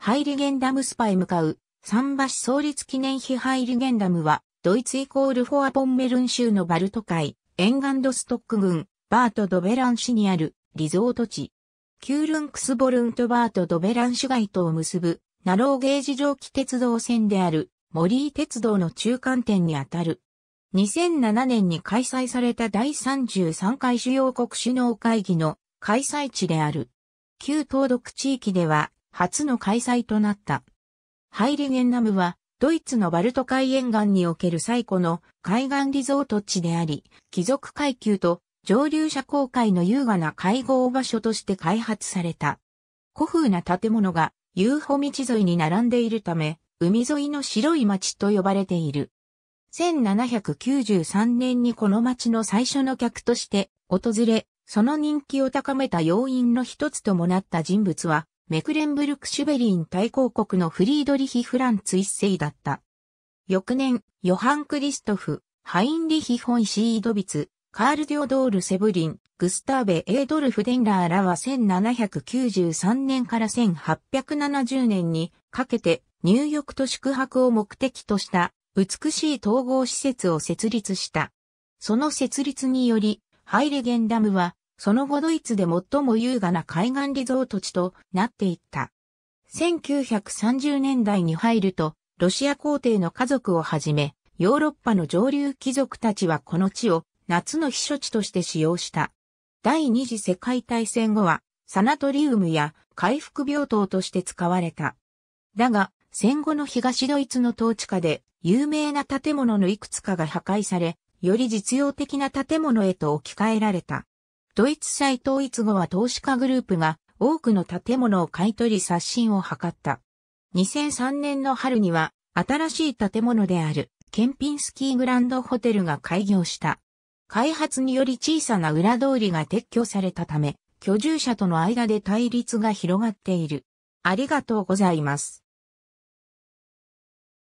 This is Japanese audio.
ハイリゲンダムスパへ向かう、桟橋創立記念碑ハイリゲンダムは、ドイツイコールフォアポンメルン州のバルト海、沿岸ドストック郡、バート・ドベラン市にあるリゾート地。キュールンクスボルンとバート・ドベラン市街とを結ぶ、ナローゲージ蒸気鉄道線である、モリー鉄道の中間点にあたる。2007年に開催された第33回主要国首脳会議の開催地である。旧東独地域では、初の開催となった。ハイリゲンナムは、ドイツのバルト海沿岸における最古の海岸リゾート地であり、貴族階級と上流者公会の優雅な会合場所として開発された。古風な建物が遊歩道沿いに並んでいるため、海沿いの白い町と呼ばれている。1793年にこの町の最初の客として訪れ、その人気を高めた要因の一つともなった人物は、メクレンブルク・シュベリン大公国のフリードリヒ・フランツ一世だった。翌年、ヨハン・クリストフ、ハインリヒ・ホン・シードビツ、カール・ディオドール・セブリン、グスターベ・エードルフ・デンラーらは1793年から1870年にかけて入浴と宿泊を目的とした美しい統合施設を設立した。その設立により、ハイレゲンダムはその後ドイツで最も優雅な海岸リゾート地となっていった。1930年代に入ると、ロシア皇帝の家族をはじめ、ヨーロッパの上流貴族たちはこの地を夏の避暑地として使用した。第二次世界大戦後は、サナトリウムや回復病棟として使われた。だが、戦後の東ドイツの統治下で、有名な建物のいくつかが破壊され、より実用的な建物へと置き換えられた。ドイツ再統一後は投資家グループが多くの建物を買い取り刷新を図った。2003年の春には新しい建物であるケンピンスキーグランドホテルが開業した。開発により小さな裏通りが撤去されたため、居住者との間で対立が広がっている。ありがとうございます。